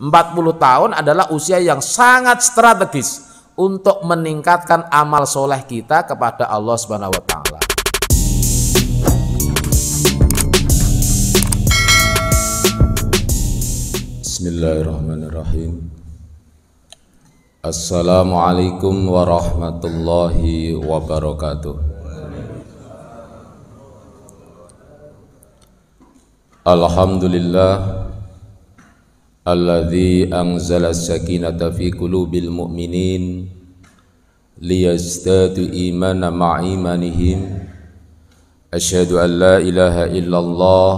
40 tahun adalah usia yang sangat strategis untuk meningkatkan amal soleh kita kepada Allah Subhanahu wa taala. Bismillahirrahmanirrahim. Assalamualaikum warahmatullahi wabarakatuh. Alhamdulillah alladzi anzala sakinata fi qulubil mu'minin liyazdadu imana ma'imanihim imanihim asyhadu an la ilaha illallah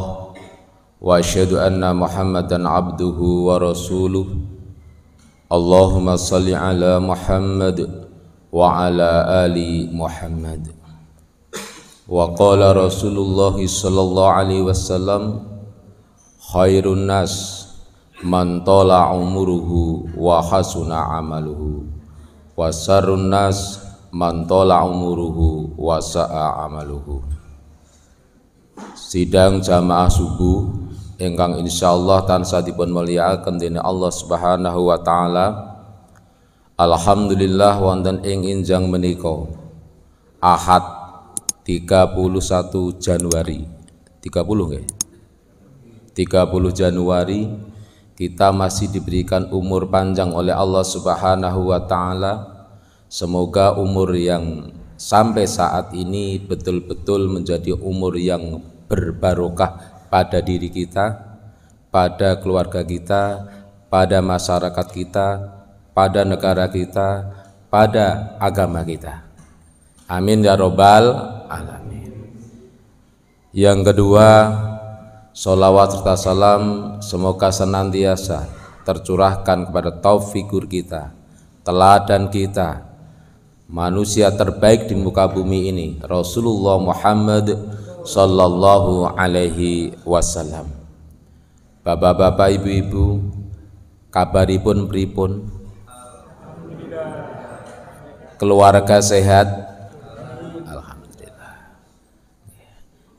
wa asyhadu anna muhammadan abduhu wa rasuluh Allahumma salli ala Muhammad wa ala ali Muhammad wa qala Rasulullah sallallahu alaihi wasallam khairun nas man tola umuruhu wa hasuna amaluhu wa sarun nas man tola umuruhu wa sa'a amaluhu sidang jamaah subuh ingkang insyaallah tansah dipun mulyakaken dening Allah Subhanahu wa taala Alhamdulillah wonten ing injang menika Ahad 31 Januari 30 nggih 30 Januari kita masih diberikan umur panjang oleh Allah Subhanahu wa taala. Semoga umur yang sampai saat ini betul-betul menjadi umur yang berbarokah pada diri kita, pada keluarga kita, pada masyarakat kita, pada negara kita, pada agama kita. Amin ya robbal alamin. Yang kedua, Salawat serta salam semoga senantiasa tercurahkan kepada taufikur figur kita, teladan kita, manusia terbaik di muka bumi ini, Rasulullah Muhammad sallallahu alaihi wasallam. Bapak-bapak, ibu-ibu, kabaripun pripun? Keluarga sehat,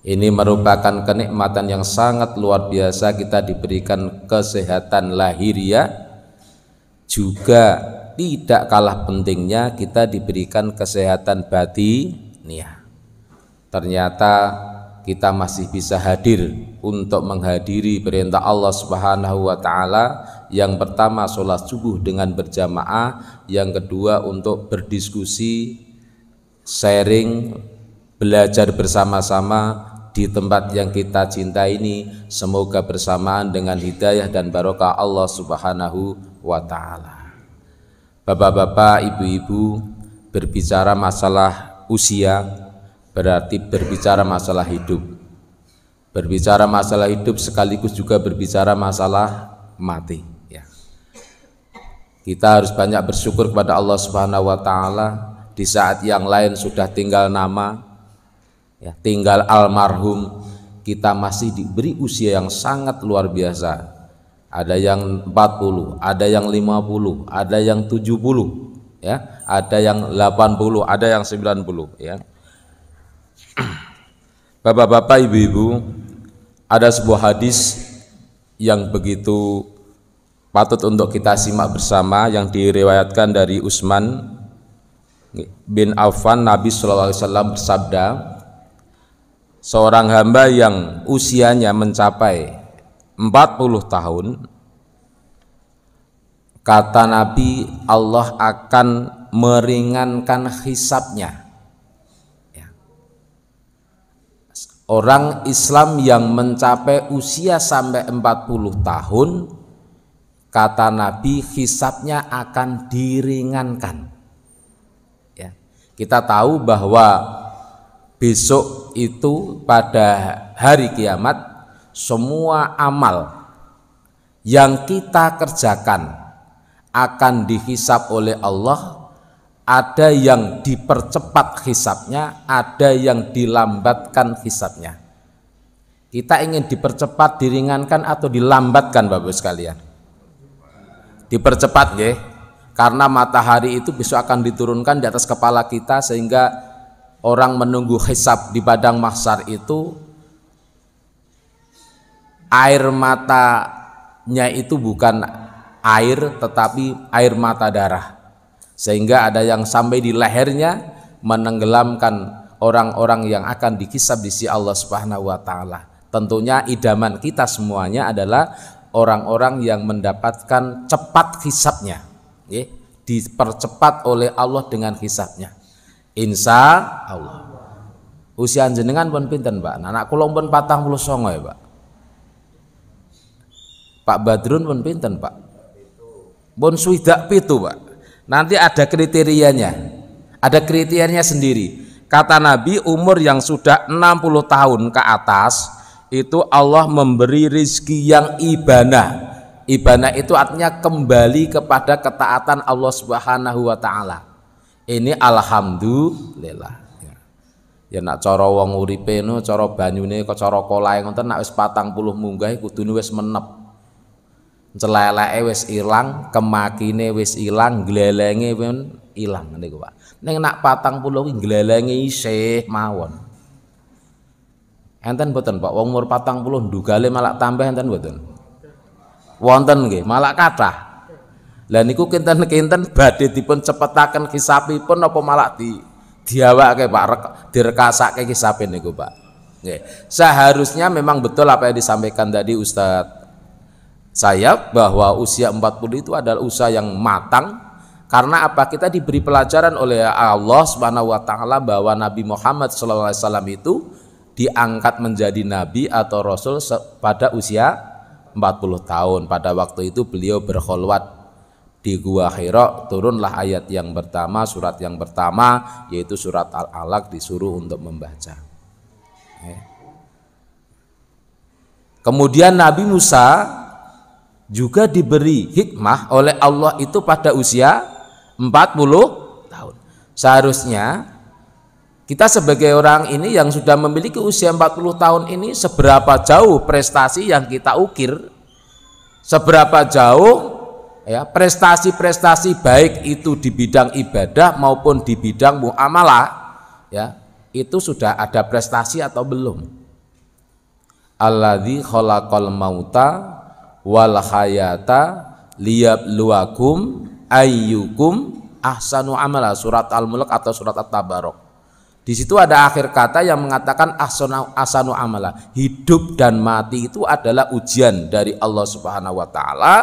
Ini merupakan kenikmatan yang sangat luar biasa kita diberikan kesehatan lahiriah ya. juga tidak kalah pentingnya kita diberikan kesehatan batiniah. Ya. Ternyata kita masih bisa hadir untuk menghadiri perintah Allah Subhanahu wa taala yang pertama sholat subuh dengan berjamaah, yang kedua untuk berdiskusi, sharing, belajar bersama-sama di tempat yang kita cinta ini semoga bersamaan dengan hidayah dan barokah Allah Subhanahu wa taala. Bapak-bapak, ibu-ibu, berbicara masalah usia berarti berbicara masalah hidup. Berbicara masalah hidup sekaligus juga berbicara masalah mati ya. Kita harus banyak bersyukur kepada Allah Subhanahu wa taala di saat yang lain sudah tinggal nama, ya, tinggal almarhum kita masih diberi usia yang sangat luar biasa ada yang 40 ada yang 50 ada yang 70 ya ada yang 80 ada yang 90 ya Bapak-bapak, ibu-ibu, ada sebuah hadis yang begitu patut untuk kita simak bersama yang diriwayatkan dari Utsman bin Affan Nabi SAW bersabda seorang hamba yang usianya mencapai 40 tahun kata Nabi Allah akan meringankan hisapnya ya. orang Islam yang mencapai usia sampai 40 tahun kata Nabi hisapnya akan diringankan ya. kita tahu bahwa besok itu pada hari kiamat semua amal yang kita kerjakan akan dihisap oleh Allah ada yang dipercepat hisapnya ada yang dilambatkan hisapnya kita ingin dipercepat diringankan atau dilambatkan Bapak Ibu sekalian dipercepat ya karena matahari itu besok akan diturunkan di atas kepala kita sehingga orang menunggu hisab di padang mahsyar itu air matanya itu bukan air tetapi air mata darah sehingga ada yang sampai di lehernya menenggelamkan orang-orang yang akan dikisab di si Allah Subhanahu wa taala. Tentunya idaman kita semuanya adalah orang-orang yang mendapatkan cepat hisabnya, dipercepat oleh Allah dengan hisabnya. Insya Allah. Usia jenengan pun pinten, Pak. anak kula pun songo, ya, Pak. Pak Badrun pun pinten, Pak. Pun sudah pitu, Pak. Nanti ada kriterianya. Ada kriterianya sendiri. Kata Nabi, umur yang sudah 60 tahun ke atas itu Allah memberi rizki yang ibana. Ibana itu artinya kembali kepada ketaatan Allah Subhanahu wa taala. Ini alhamdulillah. Ya, ya nak cara wong uripe no, cara banyune kok cara kolae ngoten nak wis 40 munggah kudune wis menep. Celeleke wis ilang, kemakine wis ilang, glelenge pun ilang niku, Pak. Ning nak 40 kuwi glelenge isih mawon. Enten boten Pak, wong umur 40 ndugale malah tambah enten boten? Wonten nggih, malah kathah. Lah niku kinten-kinten badhe dipun cepetaken kisapipun apa malah di diawake Pak rek, direkasake kisape niku Pak. Nggih. Seharusnya memang betul apa yang disampaikan tadi Ustaz saya bahwa usia 40 itu adalah usia yang matang karena apa kita diberi pelajaran oleh Allah Subhanahu wa taala bahwa Nabi Muhammad SAW itu diangkat menjadi nabi atau rasul pada usia 40 tahun. Pada waktu itu beliau berkholwat di gua Hira turunlah ayat yang pertama surat yang pertama yaitu surat Al Alaq disuruh untuk membaca eh. kemudian Nabi Musa juga diberi hikmah oleh Allah itu pada usia 40 tahun seharusnya kita sebagai orang ini yang sudah memiliki usia 40 tahun ini seberapa jauh prestasi yang kita ukir seberapa jauh ya prestasi-prestasi baik itu di bidang ibadah maupun di bidang muamalah ya itu sudah ada prestasi atau belum alladzi khalaqal mauta wal hayata liyabluwakum ayyukum ahsanu amala surat al-mulk atau surat at-tabarok di situ ada akhir kata yang mengatakan ahsanu, ahsanu amala hidup dan mati itu adalah ujian dari Allah Subhanahu wa taala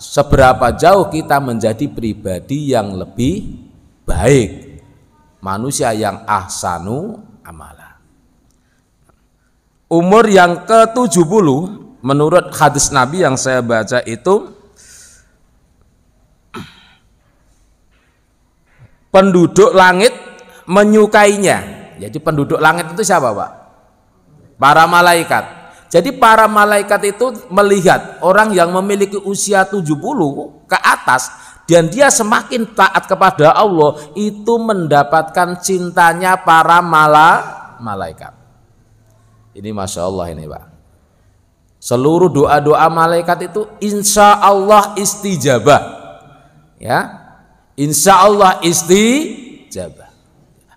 seberapa jauh kita menjadi pribadi yang lebih baik, manusia yang ahsanu amala. Umur yang ke-70 menurut hadis Nabi yang saya baca itu penduduk langit menyukainya. Jadi penduduk langit itu siapa, Pak? Para malaikat jadi para malaikat itu melihat orang yang memiliki usia 70 ke atas dan dia semakin taat kepada Allah itu mendapatkan cintanya para mala malaikat. Ini masya Allah ini pak. Seluruh doa-doa malaikat itu insya Allah istijabah. Ya, insya Allah istijabah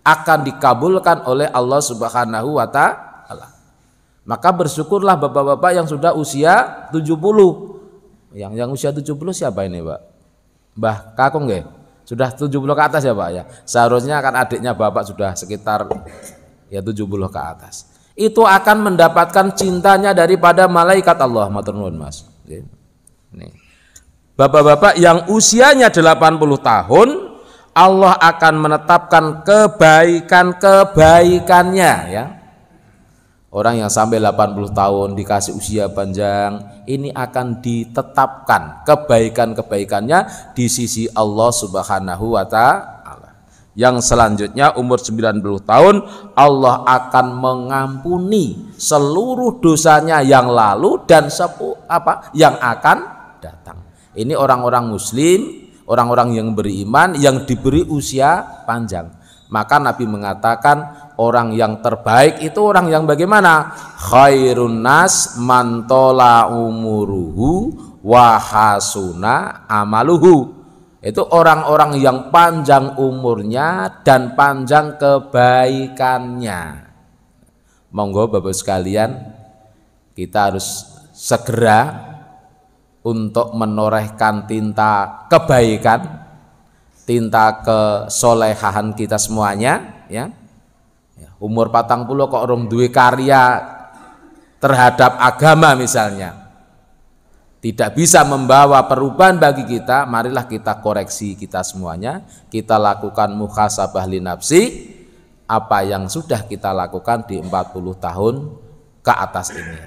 akan dikabulkan oleh Allah Subhanahu wa Ta'ala maka bersyukurlah bapak-bapak yang sudah usia 70. Yang yang usia 70 siapa ini, Pak? Mbah Kakung nggih? Sudah 70 ke atas ya, Pak ya. Seharusnya kan adiknya bapak sudah sekitar ya 70 ke atas. Itu akan mendapatkan cintanya daripada malaikat Allah, matur Mas. Nih. Bapak-bapak yang usianya 80 tahun Allah akan menetapkan kebaikan-kebaikannya ya Orang yang sampai 80 tahun dikasih usia panjang, ini akan ditetapkan kebaikan-kebaikannya di sisi Allah Subhanahu wa taala. Yang selanjutnya umur 90 tahun Allah akan mengampuni seluruh dosanya yang lalu dan sepu, apa yang akan datang. Ini orang-orang muslim, orang-orang yang beriman yang diberi usia panjang. Maka Nabi mengatakan orang yang terbaik itu orang yang bagaimana? Khairun nas mantola umuruhu wahasuna amaluhu. Itu orang-orang yang panjang umurnya dan panjang kebaikannya. Monggo Bapak sekalian, kita harus segera untuk menorehkan tinta kebaikan, tinta kesolehahan kita semuanya, ya umur patang puluh kok rum duwe karya terhadap agama misalnya tidak bisa membawa perubahan bagi kita marilah kita koreksi kita semuanya kita lakukan muhasabah li nafsi apa yang sudah kita lakukan di 40 tahun ke atas ini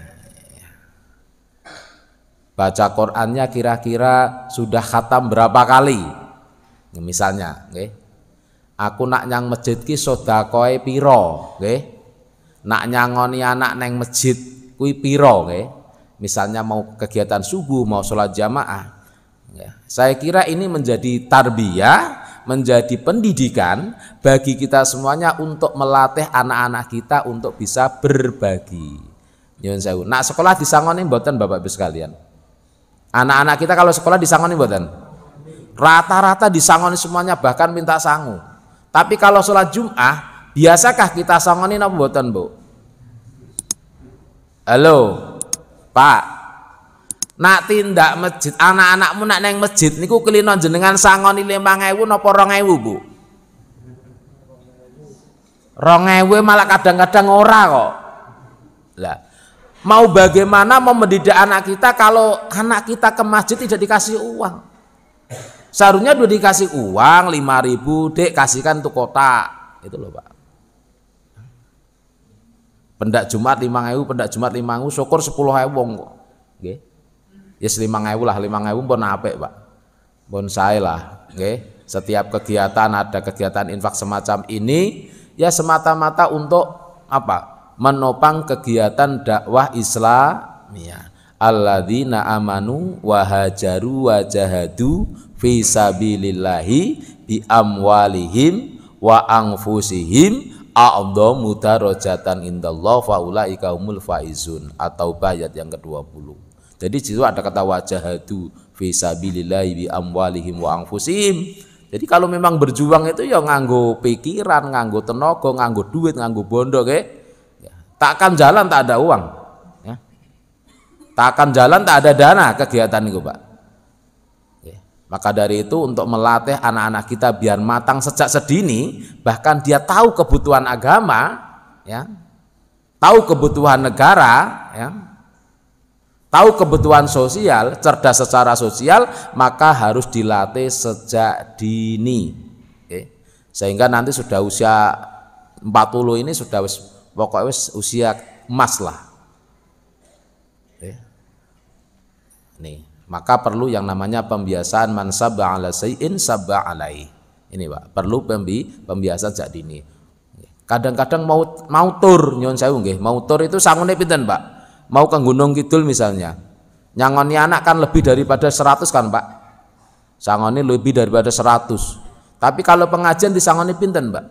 baca Qurannya kira-kira sudah khatam berapa kali misalnya okay aku nak nyang masjid ki koi piro nggih nak nyangoni anak neng masjid kui piro nggih misalnya mau kegiatan subuh mau sholat jamaah saya kira ini menjadi tarbiyah menjadi pendidikan bagi kita semuanya untuk melatih anak-anak kita untuk bisa berbagi nyuwun sewu nak sekolah disangoni buatan Bapak Ibu sekalian anak-anak kita kalau sekolah disangoni buatan, rata-rata disangoni semuanya bahkan minta sanggup. Tapi kalau sholat Jum'ah, biasakah kita songoni nopo mboten, Bu? Halo. Pak. Nak tindak masjid, anak-anakmu nak neng masjid niku kelinon jenengan sangoni nopo rong ewu, Bu? Rong ewu malah kadang-kadang ora kok. Lah, mau bagaimana mau mendidik anak kita kalau anak kita ke masjid tidak dikasih uang? Seharusnya udah dikasih uang 5000 dek kasihkan tuh kota Itu loh Pak. Pendak Jumat 5000, pendak Jumat 5000, syukur sepuluh wong kok. ya Yes 5000 lah, 5000 pun apa Pak. Pun saya lah, okay. Setiap kegiatan ada kegiatan infak semacam ini ya semata-mata untuk apa? Menopang kegiatan dakwah Islam Islamiyah alladzina amanu wa hajaru wa jahadu fi sabilillahi bi amwalihim wa anfusihim a'dhamu darajatan fa ulaika humul faizun atau ayat yang ke-20. Jadi situ ada kata wajahadu fi sabilillahi bi amwalihim wa anfusihim. Jadi kalau memang berjuang itu ya nganggo pikiran, nganggo tenaga, nganggo duit, nganggo bondo ke. Ya. Takkan jalan tak ada uang. Tak akan jalan tak ada dana kegiatan itu pak maka dari itu untuk melatih anak-anak kita biar matang sejak sedini bahkan dia tahu kebutuhan agama ya tahu kebutuhan negara ya tahu kebutuhan sosial cerdas secara sosial maka harus dilatih sejak dini Oke. sehingga nanti sudah usia 40 ini sudah pokoknya usia emas lah Nih, maka perlu yang namanya pembiasaan man sabba ala sayyin sabba alai. Ini Pak, perlu pembi pembiasa sejak ini. Kadang-kadang mau mau tur nyon saya nggih, mau tur itu sangune pinten Pak? Mau ke Gunung Kidul misalnya. Nyangoni anak kan lebih daripada seratus kan Pak? Sangoni lebih daripada seratus. Tapi kalau pengajian di sangoni pinten Pak?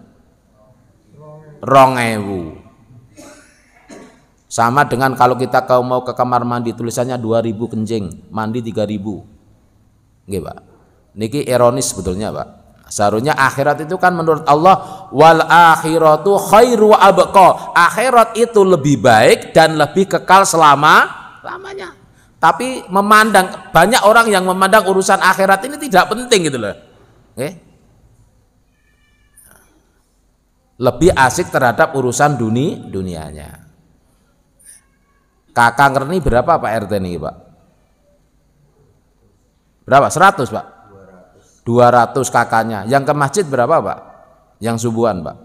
Rong ewu. Sama dengan kalau kita kau mau ke kamar mandi tulisannya 2000 kencing, mandi 3000. Nggih, Pak. Niki ironis sebetulnya, Pak. Seharusnya akhirat itu kan menurut Allah wal akhiratu khairu abqa. Akhirat itu lebih baik dan lebih kekal selama lamanya. Tapi memandang banyak orang yang memandang urusan akhirat ini tidak penting gitu loh. Okay. Lebih asik terhadap urusan dunia dunianya. Kakak Ngerni berapa Pak RT nih Pak? Berapa? 100 Pak? 200. 200 kakaknya. Yang ke masjid berapa Pak? Yang subuhan Pak?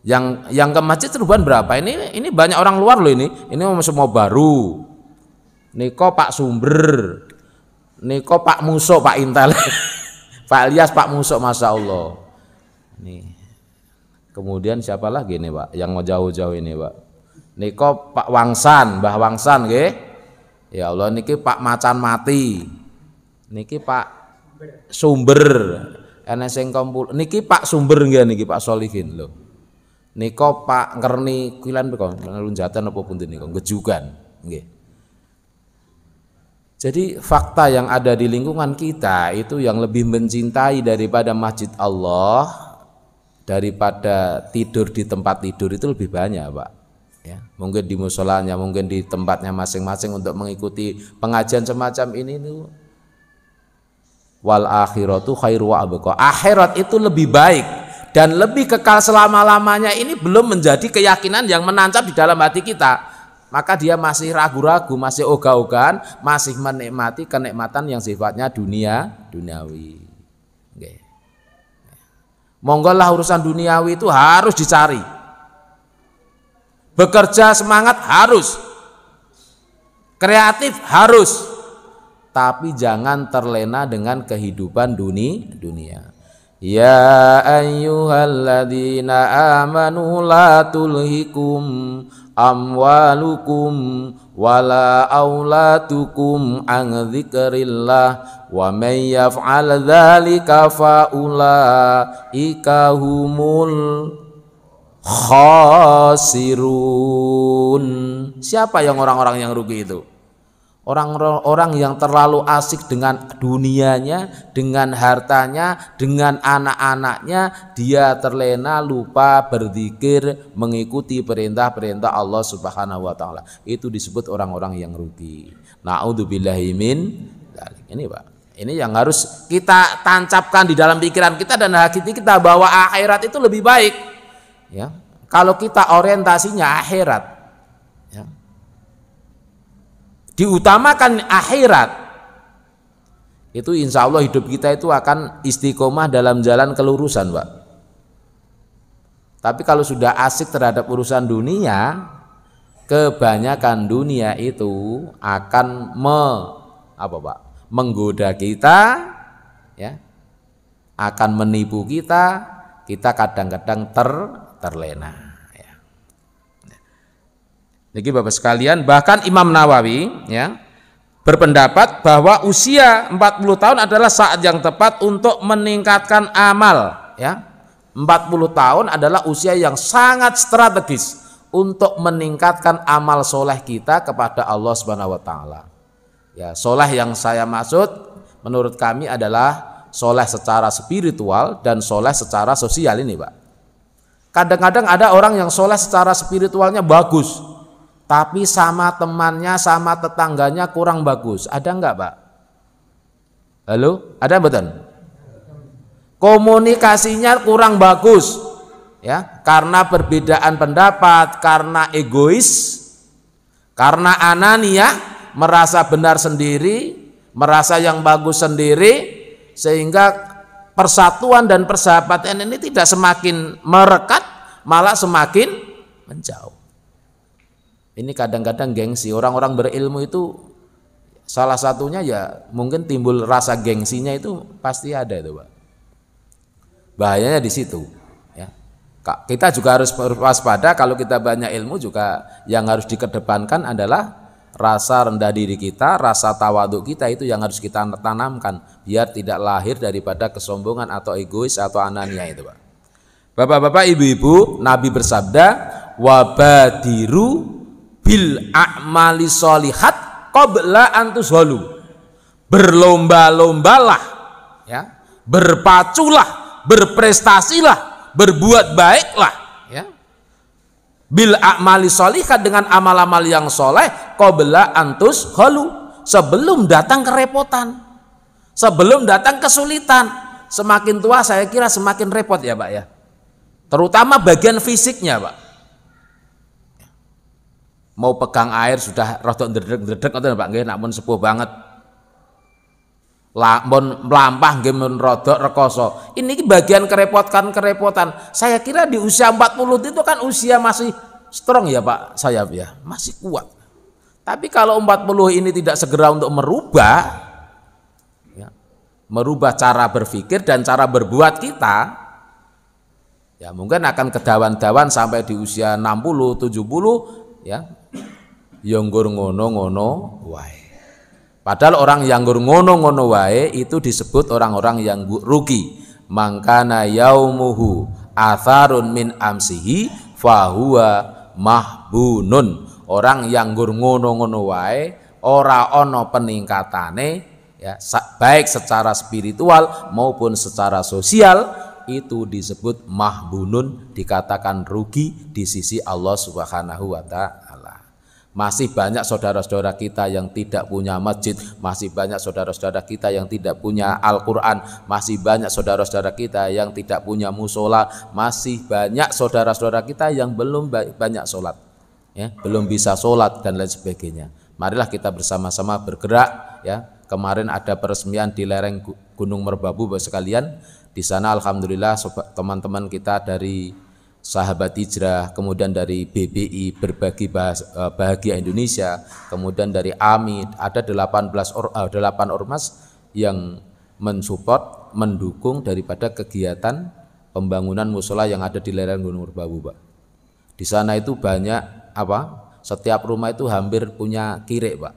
Yang yang ke masjid subuhan berapa? Ini ini banyak orang luar loh ini. Ini semua baru. Niko Pak Sumber. Niko Pak Muso Pak Intel. Pak Elias Pak Muso Masya Allah. Nih. Kemudian siapa lagi nih Pak yang mau jauh-jauh ini Pak? Niko Pak Wangsan, Mbah Wangsan nggih. Ya Allah niki Pak Macan Mati. Niki Pak Sumber. Ana sing kompul niki Pak Sumber nggih niki Pak Solihin lho. Niko Pak Ngerni kilan piko lunjatan apa pun niko Gejukan nggih. Jadi fakta yang ada di lingkungan kita itu yang lebih mencintai daripada masjid Allah daripada tidur di tempat tidur itu lebih banyak, Pak ya mungkin di musolanya mungkin di tempatnya masing-masing untuk mengikuti pengajian semacam ini nih wal akhiratu khairu wa abqa akhirat itu lebih baik dan lebih kekal selama-lamanya ini belum menjadi keyakinan yang menancap di dalam hati kita maka dia masih ragu-ragu masih ogah-ogahan masih menikmati kenikmatan yang sifatnya dunia duniawi Monggo lah urusan duniawi itu harus dicari Bekerja semangat harus. Kreatif harus. Tapi jangan terlena dengan kehidupan duni dunia. Ya ayyuhalladzina amanu la tulhikum amwalukum wala aulatukum an dzikrillah wa may yaf'al dzalika faula ikahumul khasirun. Siapa yang orang-orang yang rugi itu? Orang-orang yang terlalu asik dengan dunianya, dengan hartanya, dengan anak-anaknya, dia terlena lupa berzikir, mengikuti perintah-perintah Allah Subhanahu wa taala. Itu disebut orang-orang yang rugi. Nauzubillahi Ini Pak. Ini yang harus kita tancapkan di dalam pikiran kita dan hati kita bahwa akhirat itu lebih baik ya kalau kita orientasinya akhirat ya, diutamakan akhirat itu insya Allah hidup kita itu akan istiqomah dalam jalan kelurusan Pak tapi kalau sudah asik terhadap urusan dunia kebanyakan dunia itu akan me apa Pak menggoda kita ya akan menipu kita kita kadang-kadang ter terlena. Ya. Jadi Bapak sekalian, bahkan Imam Nawawi ya berpendapat bahwa usia 40 tahun adalah saat yang tepat untuk meningkatkan amal ya. 40 tahun adalah usia yang sangat strategis untuk meningkatkan amal soleh kita kepada Allah Subhanahu wa taala. Ya, soleh yang saya maksud menurut kami adalah soleh secara spiritual dan soleh secara sosial ini, Pak. Kadang-kadang ada orang yang sholat secara spiritualnya bagus, tapi sama temannya, sama tetangganya kurang bagus. Ada enggak, Pak? Halo, ada betul? Komunikasinya kurang bagus, ya, karena perbedaan pendapat, karena egois, karena Anania merasa benar sendiri, merasa yang bagus sendiri, sehingga persatuan dan persahabatan ini tidak semakin merekat, malah semakin menjauh. Ini kadang-kadang gengsi. Orang-orang berilmu itu salah satunya ya mungkin timbul rasa gengsinya itu pasti ada itu, Pak. Bahayanya di situ, ya. Kita juga harus waspada kalau kita banyak ilmu juga yang harus dikedepankan adalah rasa rendah diri kita, rasa tawaduk kita itu yang harus kita tanamkan biar tidak lahir daripada kesombongan atau egois atau anania itu, Pak. Bapak-bapak, ibu-ibu, Nabi bersabda, "Wabadiru bil a'mali solihat qabla antushalu." Berlomba-lombalah ya, berpaculah, berprestasilah, berbuat baiklah bil amali solihah dengan amal-amal yang soleh bela antus halu sebelum datang kerepotan sebelum datang kesulitan semakin tua saya kira semakin repot ya Pak ya terutama bagian fisiknya Pak mau pegang air sudah rotok ndredeg ndredeg atau Pak gak namun sepuh banget lampun melampah nggih mun rodok rekoso. Ini bagian kerepotan-kerepotan. Saya kira di usia 40 itu kan usia masih strong ya Pak saya ya, masih kuat. Tapi kalau 40 ini tidak segera untuk merubah ya, merubah cara berpikir dan cara berbuat kita ya mungkin akan kedawan-dawan sampai di usia 60, 70 ya. Yonggur ya, ngono ngono wae. Padahal orang yang ngono-ngono wae itu disebut orang-orang yang rugi. Mangkana yaumuhu atharun min amsihi fahuwa mahbunun. Orang yang ngono-ngono wae ora ono peningkatane ya baik secara spiritual maupun secara sosial itu disebut mahbunun dikatakan rugi di sisi Allah Subhanahu wa taala. Masih banyak saudara-saudara kita yang tidak punya masjid, masih banyak saudara-saudara kita yang tidak punya Al-Qur'an, masih banyak saudara-saudara kita yang tidak punya musola, masih banyak saudara-saudara kita yang belum banyak sholat, ya, belum bisa sholat dan lain sebagainya. Marilah kita bersama-sama bergerak, ya. Kemarin ada peresmian di lereng Gunung Merbabu, bapak sekalian. Di sana, alhamdulillah, teman-teman kita dari sahabat hijrah, kemudian dari BBI berbagi eh, bahagia Indonesia, kemudian dari AMI ada 18 or, 8 eh, ormas yang mensupport, mendukung daripada kegiatan pembangunan musola yang ada di lereng Gunung Merbabu, Pak. Di sana itu banyak apa? Setiap rumah itu hampir punya kirek, Pak.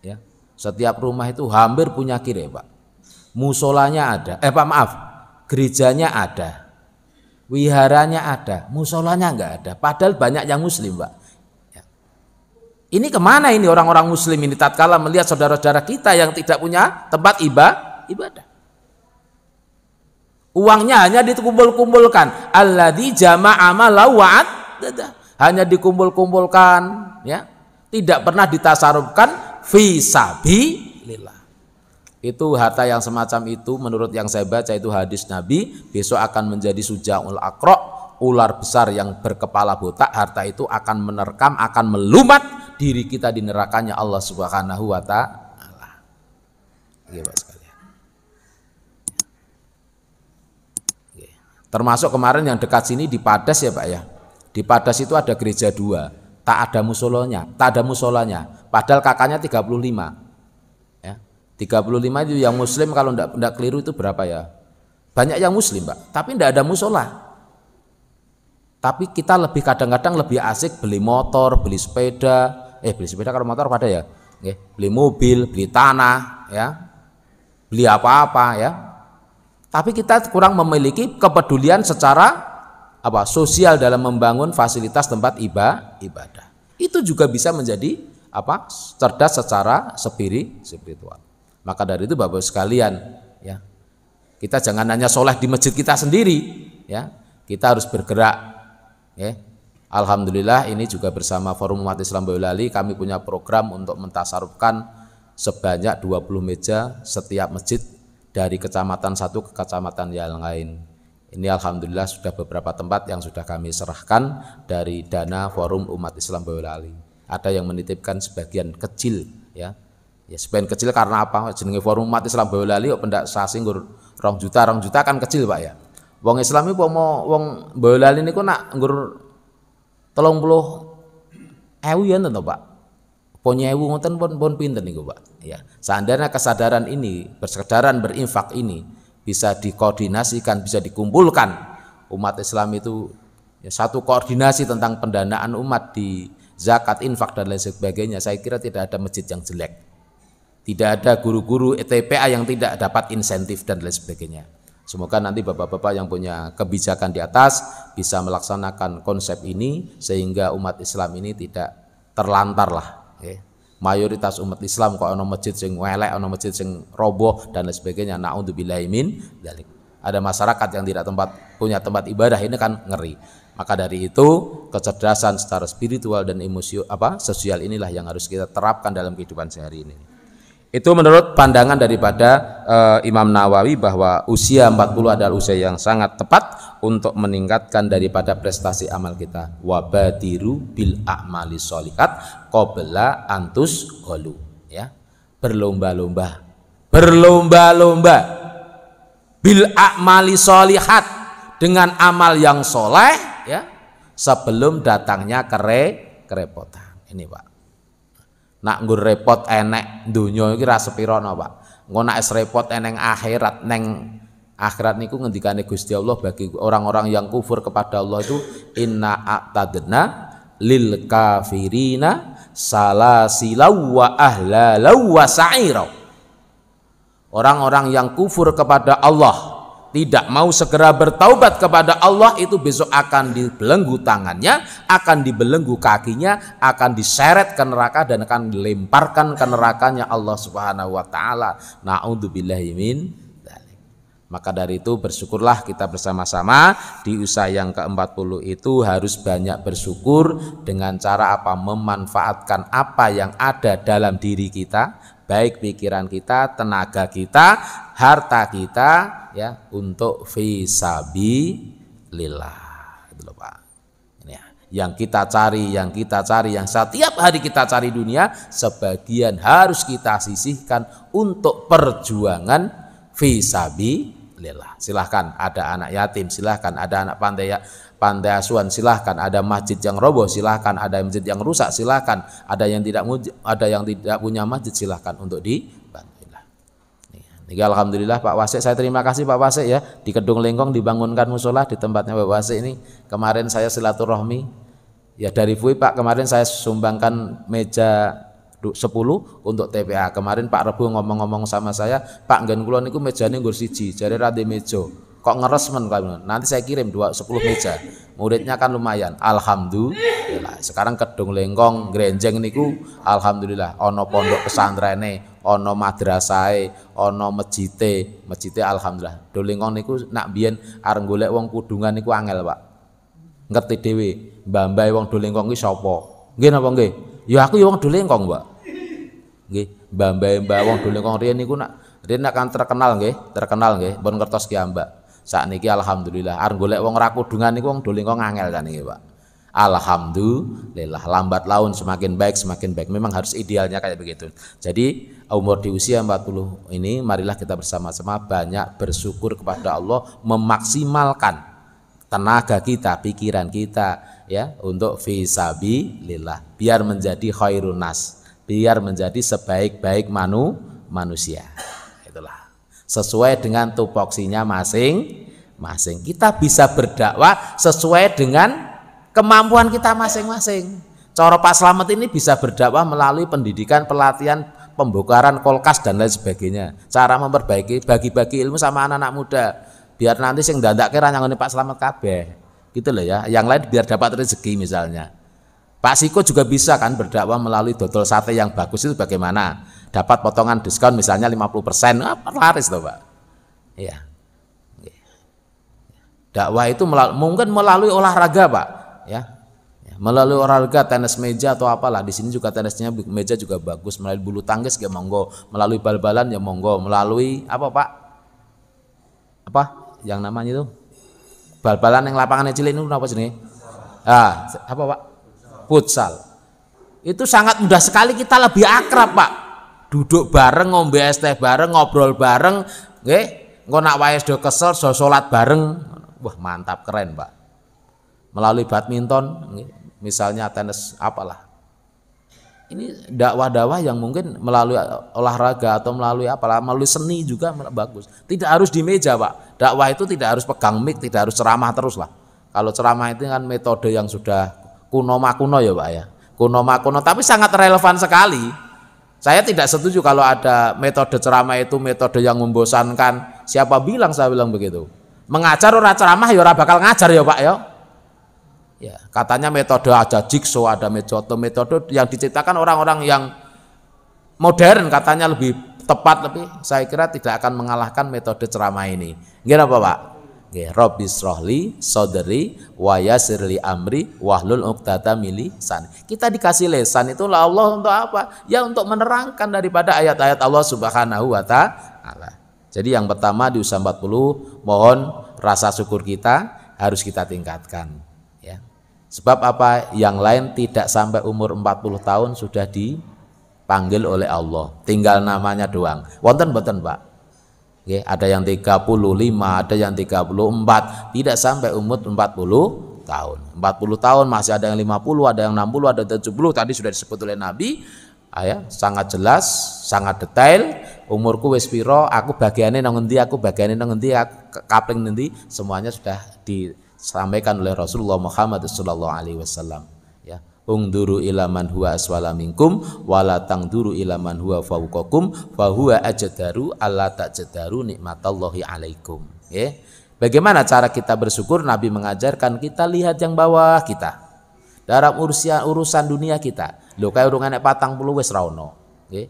Ya. Setiap rumah itu hampir punya kirek, Pak. Musolanya ada. Eh, Pak, maaf. Gerejanya ada wiharanya ada, musolanya nggak ada. Padahal banyak yang muslim, Pak. Ya. Ini kemana ini orang-orang muslim ini tatkala melihat saudara-saudara kita yang tidak punya tempat iba, ibadah. Uangnya hanya dikumpul-kumpulkan. Allah di amalau Hanya dikumpul-kumpulkan, ya. Tidak pernah ditasarufkan fi lillah. Itu harta yang semacam itu menurut yang saya baca itu hadis Nabi besok akan menjadi sujaul akrok ular besar yang berkepala botak harta itu akan menerkam akan melumat diri kita di nerakanya Allah Subhanahu wa taala. Iya, iya. Termasuk kemarin yang dekat sini di Padas ya, Pak ya. Di Padas itu ada gereja dua, tak ada musolanya, tak ada musolanya. Padahal kakaknya 35 35 itu yang muslim kalau enggak, enggak keliru itu berapa ya? Banyak yang muslim, Pak, tapi enggak ada musola. Tapi kita lebih kadang-kadang lebih asik beli motor, beli sepeda, eh beli sepeda kalau motor pada ya. Eh, beli mobil, beli tanah, ya. Beli apa-apa ya. Tapi kita kurang memiliki kepedulian secara apa? sosial dalam membangun fasilitas tempat iba, ibadah. Itu juga bisa menjadi apa? cerdas secara spiri spiritual. Maka dari itu Bapak sekalian, ya. Kita jangan hanya sholat di masjid kita sendiri, ya. Kita harus bergerak, ya. Alhamdulillah ini juga bersama Forum Umat Islam Boyolali kami punya program untuk mentasarufkan sebanyak 20 meja setiap masjid dari kecamatan satu ke kecamatan yang lain. Ini alhamdulillah sudah beberapa tempat yang sudah kami serahkan dari dana Forum Umat Islam Boyolali. Ada yang menitipkan sebagian kecil ya Ya sebagian kecil karena apa? Jenenge forum umat Islam Boyolali kok pendak sasi nggur rong juta, rong juta kan kecil, Pak ya. Wong Islam iki mau wong Boyolali niku nak nggur 30 ewu ya to, Pak. punya ewu ngoten pun pun pinten niku, Pak. Ya. Seandainya kesadaran ini, bersedaran berinfak ini bisa dikoordinasikan, bisa dikumpulkan umat Islam itu ya, satu koordinasi tentang pendanaan umat di zakat, infak dan lain sebagainya. Saya kira tidak ada masjid yang jelek. Tidak ada guru-guru e TPA yang tidak dapat insentif dan lain sebagainya. Semoga nanti bapak-bapak yang punya kebijakan di atas bisa melaksanakan konsep ini sehingga umat Islam ini tidak terlantar lah. Ya. Mayoritas umat Islam kok ono masjid sing welek, ono masjid sing roboh dan lain sebagainya. Nah untuk bilaimin, Ada masyarakat yang tidak tempat punya tempat ibadah ini kan ngeri. Maka dari itu kecerdasan secara spiritual dan emosi apa sosial inilah yang harus kita terapkan dalam kehidupan sehari ini. Itu menurut pandangan daripada uh, Imam Nawawi bahwa usia 40 adalah usia yang sangat tepat untuk meningkatkan daripada prestasi amal kita. Wabadiru bil a'mali sholihat qabla antus golu ya. Berlomba-lomba. Berlomba-lomba bil a'mali sholihat dengan amal yang soleh ya sebelum datangnya kere kerepotan. Ini Pak. Nak nggur repot enek dunia iki ra sepira Pak. Engko nak es repot eneng akhirat neng akhirat niku ngendikane Gusti Allah bagi orang-orang yang kufur kepada Allah itu inna atadna lil kafirina salasilaw wa ahlalaw wa sa'ira. Orang-orang yang kufur kepada Allah tidak mau segera bertaubat kepada Allah itu besok akan dibelenggu tangannya, akan dibelenggu kakinya, akan diseret ke neraka dan akan dilemparkan ke nerakanya Allah Subhanahu wa taala. Nauzubillahi min maka dari itu bersyukurlah kita bersama-sama di usaha yang ke-40 itu harus banyak bersyukur dengan cara apa memanfaatkan apa yang ada dalam diri kita, baik pikiran kita, tenaga kita, harta kita ya untuk lillah. Itu loh Pak. Ini ya. Yang kita cari, yang kita cari, yang setiap hari kita cari dunia, sebagian harus kita sisihkan untuk perjuangan visabi lillah. Silahkan ada anak yatim, silahkan ada anak pantai ya, pantai asuhan, silahkan ada masjid yang roboh, silahkan ada masjid yang rusak, silahkan ada yang tidak ada yang tidak punya masjid, silahkan untuk dibantu. Tiga alhamdulillah Pak Wasik saya terima kasih Pak Wasik ya di Kedung Lengkong dibangunkan musola di tempatnya Pak Wasik ini kemarin saya silaturahmi ya dari Fui Pak kemarin saya sumbangkan meja 10 untuk TPA. Kemarin Pak Rebo ngomong-ngomong sama saya, Pak Gen meja niku mejane nggur siji, jare ra mejo. Kok ngeres men Nanti saya kirim 2 10 meja. Muridnya kan lumayan. Alhamdulillah. Sekarang Kedung Lengkong Grenjeng niku alhamdulillah ono pondok pesantrene, ono madrasae, ono mejite. Mejite alhamdulillah. Lengkong niku nak biyen areng golek wong kudungan niku angel, Pak. Ngerti dhewe, mbah-mbah wong Lengkong iki sapa? Nggih napa nggih? Ya aku ya wong Lengkong, Pak nggih mbah-mbah e, wong dolen kong riyen niku nak riyen nak kan terkenal nggih terkenal nggih pun kertos ki ambak niki alhamdulillah arep golek wong ra kudungan niku wong dolen kong angel kan nih Pak Alhamdulillah lambat laun semakin baik semakin baik memang harus idealnya kayak begitu jadi umur di usia 40 ini marilah kita bersama-sama banyak bersyukur kepada Allah memaksimalkan tenaga kita pikiran kita ya untuk lillah biar menjadi khairun nas biar menjadi sebaik-baik manu manusia. Itulah sesuai dengan tupoksinya masing-masing. Kita bisa berdakwah sesuai dengan kemampuan kita masing-masing. Coro Pak Slamet ini bisa berdakwah melalui pendidikan, pelatihan, pembukaran kolkas dan lain sebagainya. Cara memperbaiki bagi-bagi ilmu sama anak-anak muda biar nanti sing dandak kira nyangoni Pak Slamet kabeh. Gitu loh ya. Yang lain biar dapat rezeki misalnya. Pak Siko juga bisa kan berdakwah melalui dodol sate yang bagus itu bagaimana? Dapat potongan diskon misalnya 50%, ah, laris tuh Pak. ya Dakwah itu melalui, mungkin melalui olahraga Pak. Ya. ya. Melalui olahraga tenis meja atau apalah di sini juga tenisnya meja juga bagus melalui bulu tangkis ya monggo melalui bal-balan ya monggo melalui apa Pak apa yang namanya itu bal-balan yang lapangannya cilik itu apa sini ah apa Pak futsal. Itu sangat mudah sekali kita lebih akrab, Pak. Duduk bareng, ngombe es teh bareng, ngobrol bareng, nggih. Engko nak wae do kesel, so salat bareng. Wah, mantap keren, Pak. Melalui badminton, misalnya tenis apalah. Ini dakwah-dakwah yang mungkin melalui eh, olahraga atau melalui apalah, melalui seni juga bagus. Tidak harus di meja, Pak. Dakwah itu tidak harus pegang mic, tidak harus ceramah terus lah. Kalau ceramah itu kan metode yang sudah kuno makuno ya Pak ya. Kuno makuno tapi sangat relevan sekali. Saya tidak setuju kalau ada metode ceramah itu metode yang membosankan. Siapa bilang saya bilang begitu? Mengajar orang ceramah ya orang bakal ngajar ya Pak ya. Ya, katanya metode ada jigsaw, ada metode metode yang diciptakan orang-orang yang modern katanya lebih tepat lebih saya kira tidak akan mengalahkan metode ceramah ini. Gimana Pak? Robi's Rabbi srohli sodri wa amri wahlul uqtata milisan. Kita dikasih lesan itu lah Allah untuk apa? Ya untuk menerangkan daripada ayat-ayat Allah Subhanahu wa taala. Jadi yang pertama di usia 40 mohon rasa syukur kita harus kita tingkatkan ya. Sebab apa? Yang lain tidak sampai umur 40 tahun sudah dipanggil oleh Allah. Tinggal namanya doang. Wonten boten, Pak? Okay, ada yang 35, ada yang 34, tidak sampai umur 40 tahun. 40 tahun masih ada yang 50, ada yang 60, ada yang 70. Tadi sudah disebut oleh Nabi, ayah ya, sangat jelas, sangat detail. Umurku wis piro, aku bagiannya nang endi, aku bagiannya nang endi, aku kapling nanti, semuanya sudah disampaikan oleh Rasulullah Muhammad sallallahu alaihi wasallam. Ungduru ilaman huwa aswala minkum wala tangduru ilaman huwa fawqakum fa huwa ajdaru alla tajdaru nikmatallahi alaikum. Ya. Bagaimana cara kita bersyukur? Nabi mengajarkan kita lihat yang bawah kita. Dalam urusan urusan dunia kita. Lho kayak urung enek 40 wis ra ono. Ya.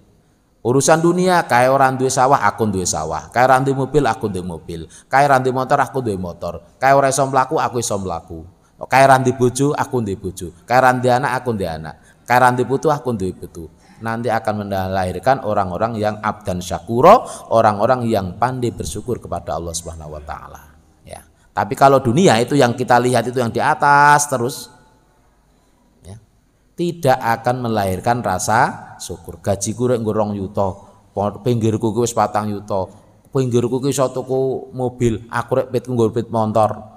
Urusan dunia kayak orang duwe sawah aku duwe sawah, kayak orang mobil aku duwe mobil, kayak orang motor aku duwe motor, kayak orang iso mlaku aku iso mlaku. Oh, kae ra aku ndek bojo. Kae di anak, aku ndek anak. Kae di putu, aku putu. Nanti akan melahirkan orang-orang yang abdan syakuro, orang-orang yang pandai bersyukur kepada Allah Subhanahu wa taala. Ya. Tapi kalau dunia itu yang kita lihat itu yang di atas terus ya. Tidak akan melahirkan rasa syukur. Gaji kurek ngurong yuto, pinggir kuku sepatang patang yuto, pinggir kuku satu mobil, aku rek pit motor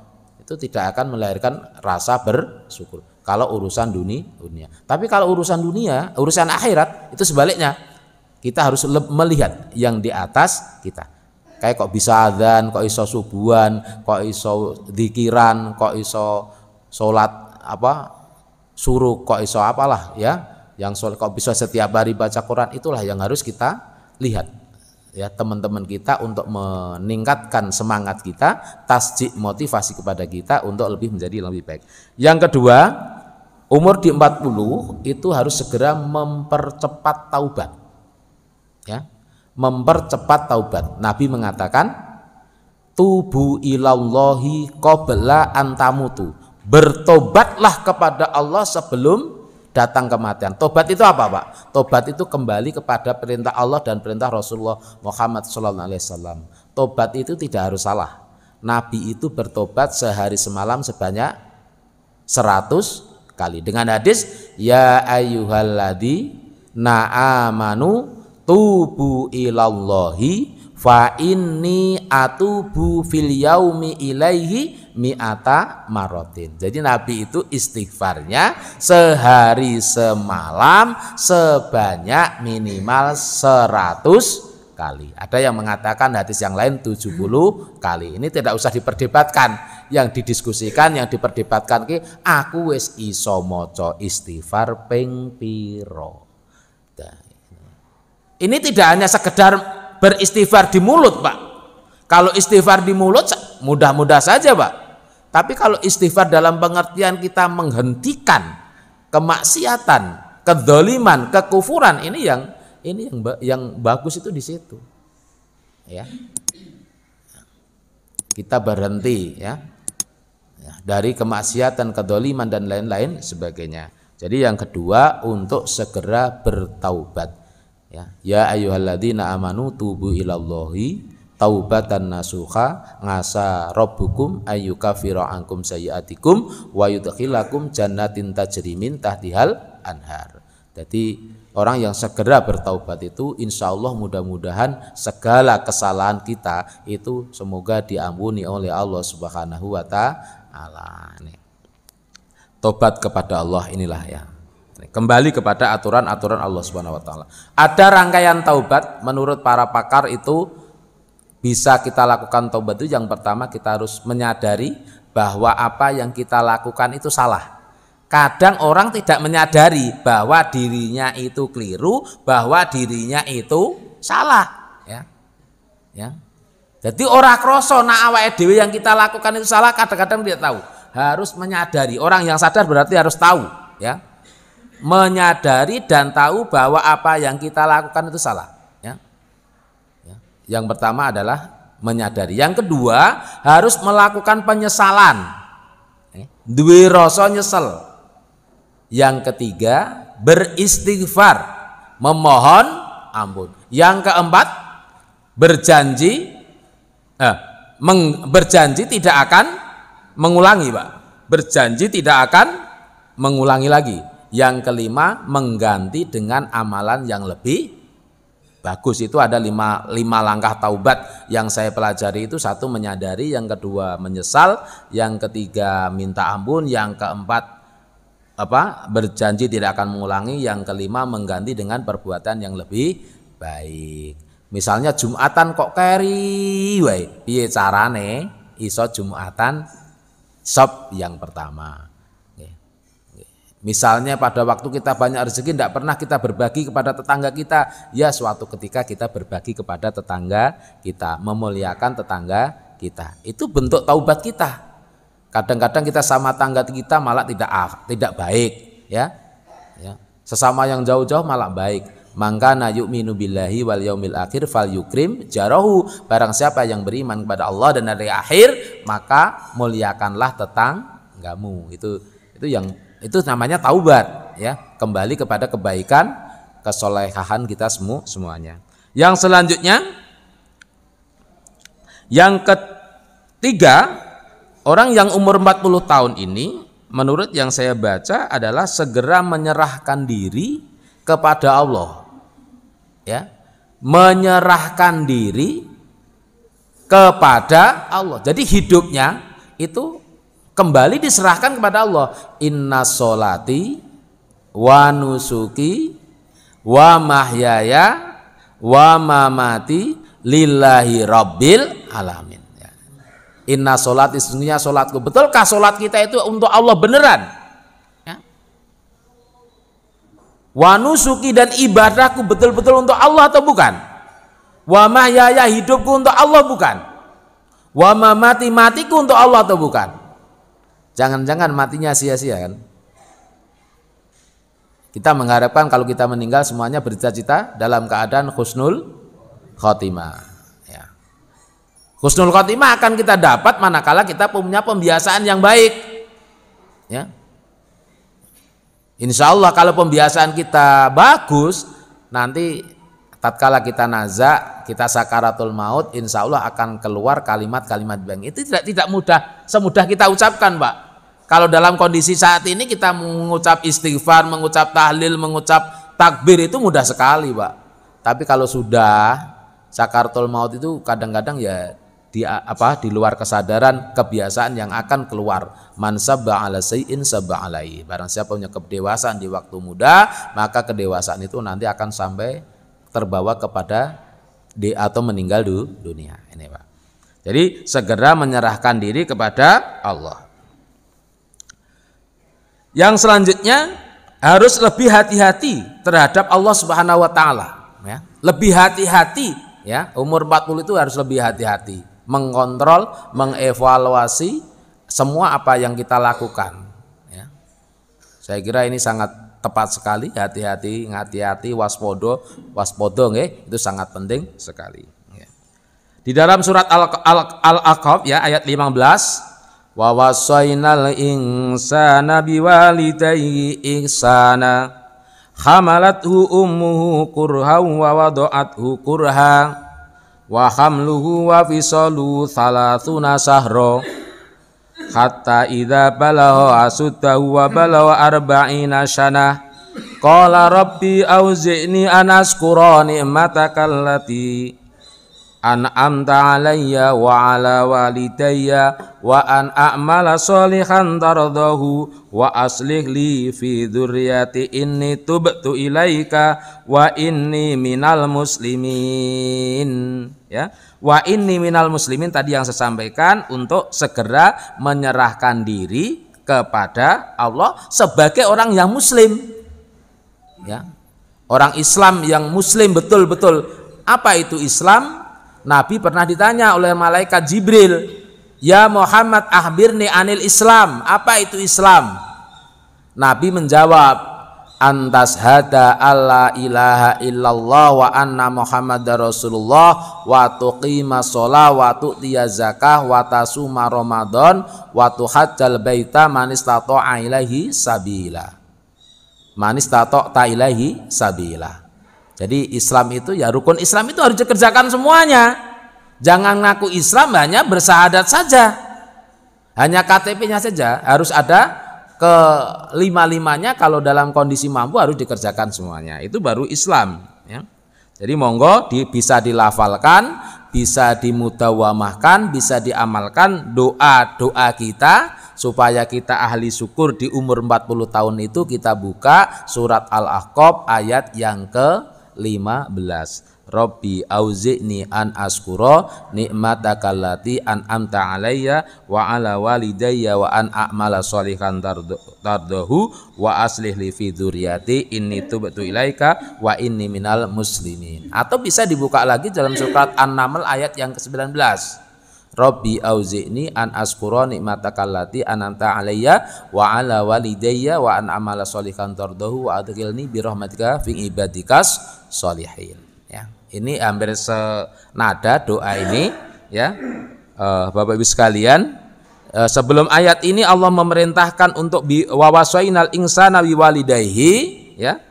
itu tidak akan melahirkan rasa bersyukur kalau urusan dunia tapi kalau urusan dunia urusan akhirat itu sebaliknya kita harus melihat yang di atas kita kayak kok bisa adzan kok iso subuhan kok iso dikiran kok iso sholat apa suruh kok iso apalah ya yang sholat kok bisa setiap hari baca Quran itulah yang harus kita lihat ya teman-teman kita untuk meningkatkan semangat kita, tasjik motivasi kepada kita untuk lebih menjadi lebih baik. Yang kedua, umur di 40 itu harus segera mempercepat taubat. Ya. Mempercepat taubat. Nabi mengatakan tubu ilallahi qabla antamutu. Bertobatlah kepada Allah sebelum datang kematian. Tobat itu apa, Pak? Tobat itu kembali kepada perintah Allah dan perintah Rasulullah Muhammad SAW. Tobat itu tidak harus salah. Nabi itu bertobat sehari semalam sebanyak seratus kali. Dengan hadis ya ayuhalladhi naamanu tubu ilallahi fa inni atubu fil yaumi ilaihi mi'ata marotin. Jadi Nabi itu istighfarnya sehari semalam sebanyak minimal 100 kali. Ada yang mengatakan hadis yang lain 70 kali. Ini tidak usah diperdebatkan. Yang didiskusikan, yang diperdebatkan ki aku wis iso maca istighfar ping piro. Ini tidak hanya sekedar beristighfar di mulut pak kalau istighfar di mulut mudah-mudah saja pak tapi kalau istighfar dalam pengertian kita menghentikan kemaksiatan kedoliman kekufuran ini yang ini yang yang bagus itu di situ ya kita berhenti ya, ya dari kemaksiatan kedoliman dan lain-lain sebagainya jadi yang kedua untuk segera bertaubat ya ya ayyuhalladzina amanu tubu ilallahi taubatan nasuha ngasa rabbukum ayyukafira ankum sayiatikum wa yudkhilakum jannatin tajri min tahtihal anhar. Jadi orang yang segera bertaubat itu insya Allah mudah-mudahan segala kesalahan kita itu semoga diampuni oleh Allah Subhanahu wa taala. Tobat kepada Allah inilah ya. Kembali kepada aturan-aturan Allah Subhanahu wa taala. Ada rangkaian taubat menurut para pakar itu bisa kita lakukan taubat itu yang pertama kita harus menyadari bahwa apa yang kita lakukan itu salah. Kadang orang tidak menyadari bahwa dirinya itu keliru, bahwa dirinya itu salah, ya. Ya. Jadi orang kroso nak awake edw yang kita lakukan itu salah kadang-kadang dia tahu. Harus menyadari. Orang yang sadar berarti harus tahu, ya menyadari dan tahu bahwa apa yang kita lakukan itu salah. Ya. ya. Yang pertama adalah menyadari. Yang kedua harus melakukan penyesalan. Ya. Dwi rasa nyesel. Yang ketiga beristighfar, memohon ampun. Yang keempat berjanji eh, meng, berjanji tidak akan mengulangi, Pak. Berjanji tidak akan mengulangi lagi. Yang kelima mengganti dengan amalan yang lebih bagus itu ada lima, lima langkah taubat yang saya pelajari itu satu menyadari, yang kedua menyesal, yang ketiga minta ampun, yang keempat apa berjanji tidak akan mengulangi yang kelima mengganti dengan perbuatan yang lebih baik misalnya jumatan kok keri wae piye carane iso jumatan sob yang pertama Misalnya pada waktu kita banyak rezeki tidak pernah kita berbagi kepada tetangga kita. Ya suatu ketika kita berbagi kepada tetangga kita, memuliakan tetangga kita. Itu bentuk taubat kita. Kadang-kadang kita sama tangga kita malah tidak tidak baik, ya. ya. Sesama yang jauh-jauh malah baik. na yu'minu billahi wal yaumil akhir fal yukrim jarahu. Barang siapa yang beriman kepada Allah dan hari akhir, maka muliakanlah tetanggamu. Itu itu yang itu namanya taubat ya, kembali kepada kebaikan, kesolehahan kita semua semuanya. Yang selanjutnya yang ketiga, orang yang umur 40 tahun ini menurut yang saya baca adalah segera menyerahkan diri kepada Allah. Ya. Menyerahkan diri kepada Allah. Jadi hidupnya itu kembali diserahkan kepada Allah inna solati wa nusuki wa mahyaya wa mamati lillahi rabbil alamin ya. inna solat sesungguhnya solatku betulkah solat kita itu untuk Allah beneran ya. wa nusuki dan ibadahku betul-betul untuk Allah atau bukan wa mahyaya hidupku untuk Allah bukan wa mamati matiku untuk Allah atau bukan Jangan-jangan matinya sia-sia kan? Kita mengharapkan kalau kita meninggal semuanya bercita-cita dalam keadaan khusnul khotimah. Ya. Khusnul khotimah akan kita dapat manakala kita punya pembiasaan yang baik. Ya. Insya Allah kalau pembiasaan kita bagus, nanti tatkala kita naza kita sakaratul maut, insya Allah akan keluar kalimat-kalimat bang. Itu tidak tidak mudah, semudah kita ucapkan, Pak. Kalau dalam kondisi saat ini kita mengucap istighfar, mengucap tahlil, mengucap takbir itu mudah sekali, Pak. Tapi kalau sudah sakartul maut itu kadang-kadang ya di apa di luar kesadaran kebiasaan yang akan keluar man sabba ala sayin alai barang siapa punya kedewasaan di waktu muda maka kedewasaan itu nanti akan sampai terbawa kepada di atau meninggal di dunia ini Pak jadi segera menyerahkan diri kepada Allah yang selanjutnya harus lebih hati-hati terhadap Allah Subhanahu wa taala, ya. Lebih hati-hati ya. Umur 40 itu harus lebih hati-hati, mengkontrol, mengevaluasi semua apa yang kita lakukan, ya. Saya kira ini sangat tepat sekali, hati-hati, hati-hati, waspodo, waspodo nggih, itu sangat penting sekali, ya. Di dalam surat Al-Aqaf Al Al ya ayat 15 wa wasainal insana biwalidayhi ihsana hamalathu ummuhu kurhan wa wada'athu kurha wa hamluhu wa fisalu thalathuna sahra hatta idza balagha asuddahu wa balagha arba'ina sanah qala rabbi auzi'ni an askura ni'mataka allati amta alayya wa ala walidayya wa an a'mala sholihan tardahu wa aslih li fi dzurriyyati inni tubtu ilaika wa inni minal muslimin ya wa inni minal muslimin tadi yang saya sampaikan untuk segera menyerahkan diri kepada Allah sebagai orang yang muslim ya orang Islam yang muslim betul-betul apa itu Islam Nabi pernah ditanya oleh malaikat Jibril, "Ya Muhammad, ahbirni anil Islam. Apa itu Islam?" Nabi menjawab, "Antas hada alla ilaha illallah wa anna Muhammadar Rasulullah wa tuqima shalah wa tu'tiya zakah wa tasuma Ramadan wa tuhajjal baita man istata'a ilaihi sabila." Manis tato ta ilahi sabila. Jadi Islam itu ya rukun Islam itu harus dikerjakan semuanya. Jangan ngaku Islam hanya bersahadat saja. Hanya KTP-nya saja harus ada ke lima limanya kalau dalam kondisi mampu harus dikerjakan semuanya. Itu baru Islam, ya. Jadi monggo di, bisa dilafalkan, bisa dimutawamahkan, bisa diamalkan doa-doa kita supaya kita ahli syukur di umur 40 tahun itu kita buka surat Al-Ahqaf ayat yang ke 15 Robbi auzi'ni an askura nikmatakallati an amta alayya wa ala walidayya wa an a'mala sholihan tardahu wa aslih li fi dzurriyyati inni tubtu ilaika wa inni minal muslimin atau bisa dibuka lagi dalam surat An-Naml ayat yang ke-19 Rabbi auzi'ni an askura nikmatakallati an'amta alayya wa ala walidayya wa an amala sholihan tardahu wa adkhilni bi rahmatika fi ibadikas sholihin. Ya. Ini hampir senada doa ini ya. Uh, Bapak Ibu sekalian, uh, sebelum ayat ini Allah memerintahkan untuk wawasainal insana biwalidayhi ya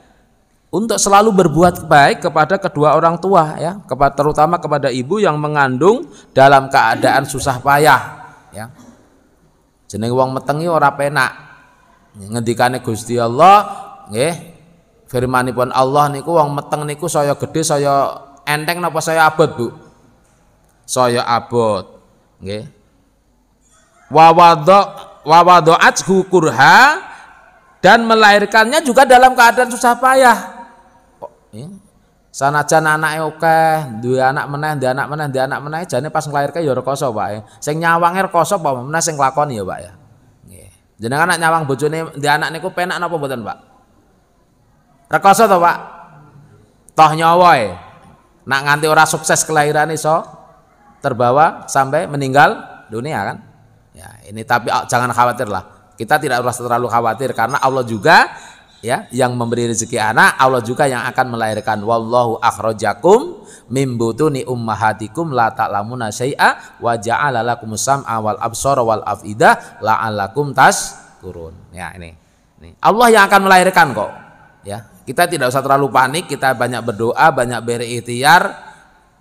untuk selalu berbuat baik kepada kedua orang tua ya, terutama kepada ibu yang mengandung dalam keadaan susah payah ya. Jeneng wong metengi ora penak. Ngendikane Gusti Allah nggih firmanipun Allah niku wong meteng niku saya gede saya enteng napa saya abot Bu? Saya abot nggih. Wawadha wawadha'athu kurha dan melahirkannya juga dalam keadaan susah payah. Ya. Sanajan anake oke dua anak meneh, dua anak meneh, dua anak meneh jane pas nglairke ya rekoso, Pak. seng ya. Sing nyawange rekoso apa meneh sing lakoni ya, Pak ya. Nggih. Jenengan anak nyawang bojone duwe anak niku penak napa mboten, Pak? Rekoso to, Pak? Toh e. Nak nganti ora sukses kelahiran iso terbawa sampai meninggal dunia kan. Ya, ini tapi ah, jangan khawatir lah. Kita tidak harus terlalu khawatir karena Allah juga ya yang memberi rezeki anak Allah juga yang akan melahirkan wallahu akhrajakum mim butuni ummahatikum la ta'lamuna syai'a wa ja'ala lakum sam'a wal absara wal afida la'allakum tashkurun ya ini ini Allah yang akan melahirkan kok ya kita tidak usah terlalu panik kita banyak berdoa banyak berikhtiar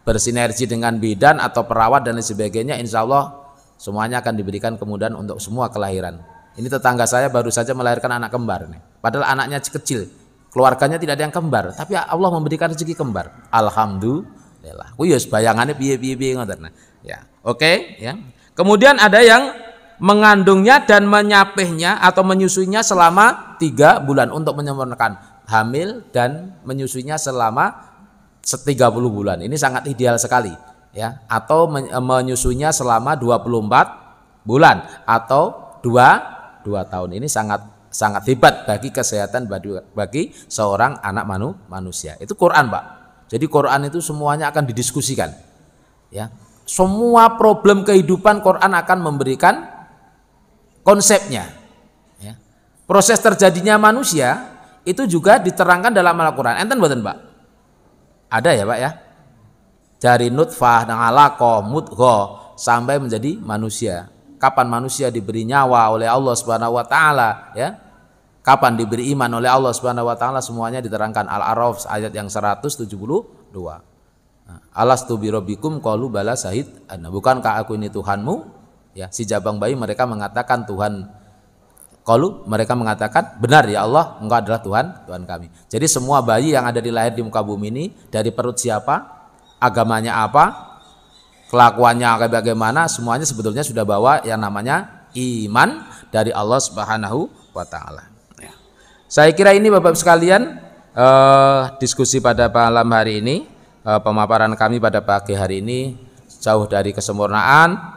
bersinergi dengan bidan atau perawat dan sebagainya Insyaallah semuanya akan diberikan kemudahan untuk semua kelahiran ini tetangga saya baru saja melahirkan anak kembar nih Padahal anaknya kecil, keluarganya tidak ada yang kembar, tapi Allah memberikan rezeki kembar. Alhamdulillah. Ku bayangannya piye-piye ngoten. Nah, ya, oke, okay, ya. Kemudian ada yang mengandungnya dan menyapihnya atau menyusuinya selama tiga bulan untuk menyempurnakan hamil dan menyusuinya selama setiga puluh bulan. Ini sangat ideal sekali ya. Atau eh, menyusuinya selama dua puluh empat bulan atau dua dua tahun. Ini sangat sangat hebat bagi kesehatan bagi seorang anak manu, manusia. Itu Quran, Pak. Jadi Quran itu semuanya akan didiskusikan. Ya. Semua problem kehidupan Quran akan memberikan konsepnya. Ya. Proses terjadinya manusia itu juga diterangkan dalam Al-Qur'an. Enten mboten, Pak? Ada ya, Pak ya? Dari nutfah, dan alaqah, mudghah sampai menjadi manusia kapan manusia diberi nyawa oleh Allah Subhanahu wa taala ya kapan diberi iman oleh Allah Subhanahu wa taala semuanya diterangkan Al-A'raf ayat yang 172 Alas tu rabbikum qalu bala sahid Nah, bukankah aku ini Tuhanmu ya si jabang bayi mereka mengatakan Tuhan kalu mereka mengatakan benar ya Allah enggak adalah Tuhan Tuhan kami jadi semua bayi yang ada di lahir di muka bumi ini dari perut siapa agamanya apa kelakuannya bagaimana semuanya sebetulnya sudah bawa yang namanya iman dari Allah Subhanahu wa taala. Ya. Saya kira ini Bapak sekalian eh, diskusi pada malam hari ini, eh, pemaparan kami pada pagi hari ini jauh dari kesempurnaan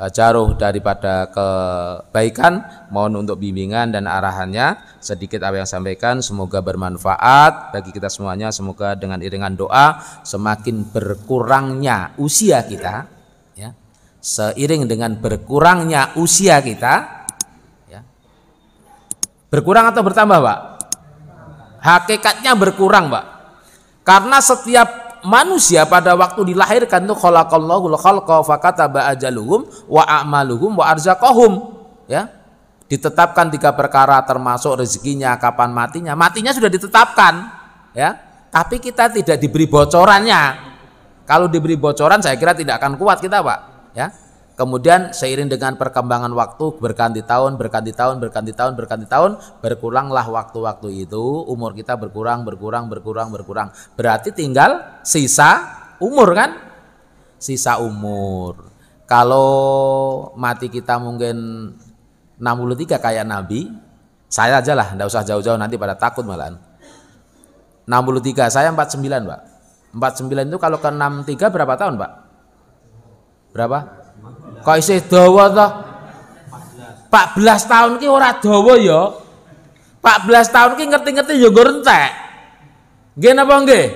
Eh, jaruh daripada kebaikan mohon untuk bimbingan dan arahannya sedikit apa yang sampaikan semoga bermanfaat bagi kita semuanya semoga dengan iringan doa semakin berkurangnya usia kita ya seiring dengan berkurangnya usia kita ya berkurang atau bertambah Pak hakikatnya berkurang Pak karena setiap manusia pada waktu dilahirkan itu khalaqallahul khalqa kataba ajaluhum wa a'maluhum wa arzaqahum ya ditetapkan tiga perkara termasuk rezekinya kapan matinya matinya sudah ditetapkan ya tapi kita tidak diberi bocorannya kalau diberi bocoran saya kira tidak akan kuat kita Pak ya Kemudian seiring dengan perkembangan waktu berganti tahun, berganti tahun, berganti tahun, berganti tahun, berkuranglah waktu-waktu itu, umur kita berkurang, berkurang, berkurang, berkurang. Berarti tinggal sisa umur kan? Sisa umur. Kalau mati kita mungkin 63 kayak Nabi, saya aja lah, enggak usah jauh-jauh nanti pada takut malahan. 63, saya 49, Pak. 49 itu kalau ke 63 berapa tahun, Pak? Berapa? Kok isih dawa ta? 14 tahun ki ora dawa ya. 14 tahun ki ngerti-ngerti ya nggo rentek. Nggih napa nggih?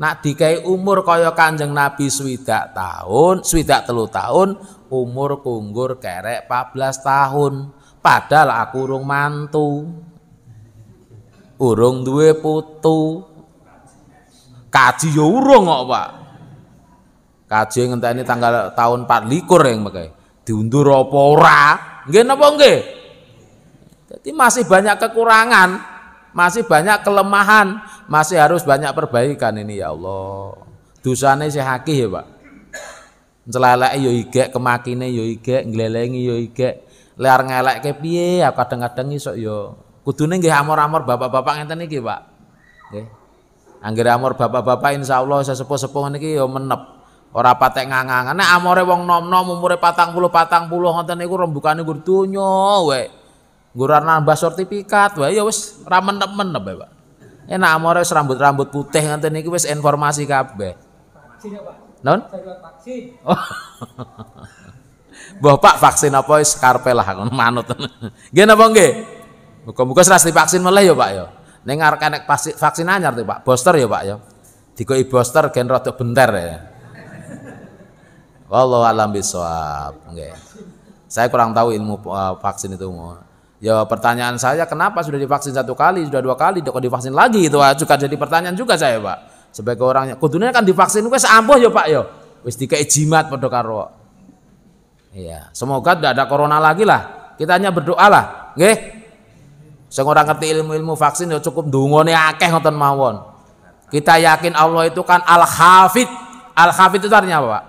Nak dikai umur kaya Kanjeng Nabi swidak tahun, swidak telu tahun, umur kunggur kerek 14 tahun. Padahal aku urung mantu. Urung duwe putu. Kaji ya urung kok, Pak. Kaji ini tanggal tahun likur yang makai. Diundur apa ora? Nggih napa nggih? Jadi masih banyak kekurangan, masih banyak kelemahan, masih harus banyak perbaikan ini ya Allah. Dusane sih hakih ya, Pak. Celalek yo ya igek, kemakine yo ya igek, nglelengi yo ya igek. Liar ngelekke piye ya kadang-kadang iso yo. Kudune nggih amor-amor bapak-bapak ngenten iki, Pak. Nggih. Anggere amor bapak-bapak insyaallah sesepuh-sepuh niki yo menep. Ora patek ngangangan. Nek amore wong nom-nom umure patang puluh patang puluh ngoten niku rembukane niku donya wae. Nggur nambah sertifikat wae ya wis ra temen menem wae, Pak. Enak eh, amore wis rambut-rambut putih ngoten niku wes informasi kabeh. Non? Vaksin. Oh. Pak vaksin apa wis karepe lah manut. Nggih napa nggih? Muga-muga seras vaksin meleh ya Pak yo. Ya. Ning arek nek vaksin anyar Pak, booster yo ya, Pak ya. i booster gen rada benter ya. Wallahu alam bisawab. Okay. Saya kurang tahu ilmu eh, vaksin itu. Ya pertanyaan saya kenapa sudah divaksin satu kali, sudah dua kali, kok divaksin lagi itu ah, juga jadi pertanyaan juga saya, Pak. Sebagai orangnya kudunya kan divaksin wis ampuh ya, Pak ya. Wis dikei jimat padha karo. Iya, semoga tidak ada corona lagi lah. Kita hanya berdoa lah, nggih. Sing ora ngerti ilmu-ilmu vaksin ya cukup ndungone akeh ngoten mawon. Kita yakin Allah itu kan Al-Hafid. Al-Hafid itu artinya apa, Pak?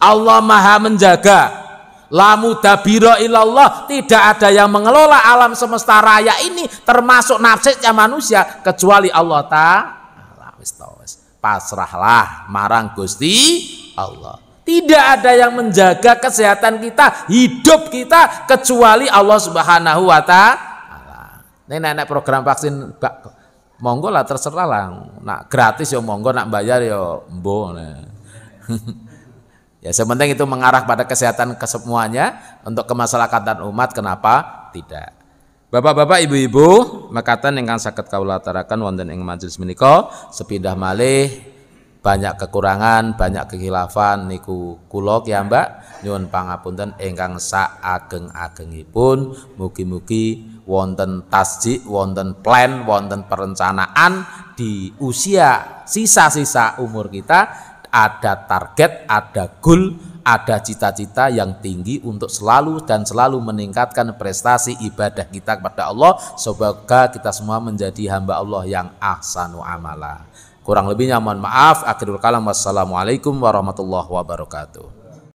Allah maha menjaga lamu dabiro ilallah tidak ada yang mengelola alam semesta raya ini termasuk nafsnya manusia kecuali Allah ta'ala pasrahlah marang gusti Allah tidak ada yang menjaga kesehatan kita, hidup kita kecuali Allah Subhanahu wa taala. Nenek-nenek program vaksin bak, monggo lah terserah lah. Nak gratis ya monggo, nak bayar ya mbo. Nah. Ya sementing itu mengarah pada kesehatan kesemuanya untuk kemaslahatan umat kenapa tidak. Bapak-bapak, ibu-ibu, mekatan ingkang sakit kawula wonten ing majelis menika sepindah malih banyak kekurangan, banyak kekhilafan niku ya Mbak nyuwun pangapunten ingkang sak ageng pun mugi-mugi wonten tasjik, wonten plan, wonten perencanaan di usia sisa-sisa umur kita ada target, ada goal, ada cita-cita yang tinggi untuk selalu dan selalu meningkatkan prestasi ibadah kita kepada Allah. Semoga kita semua menjadi hamba Allah yang ahsanu amala. Kurang lebihnya mohon maaf. Akhirul kalam wassalamualaikum warahmatullahi wabarakatuh.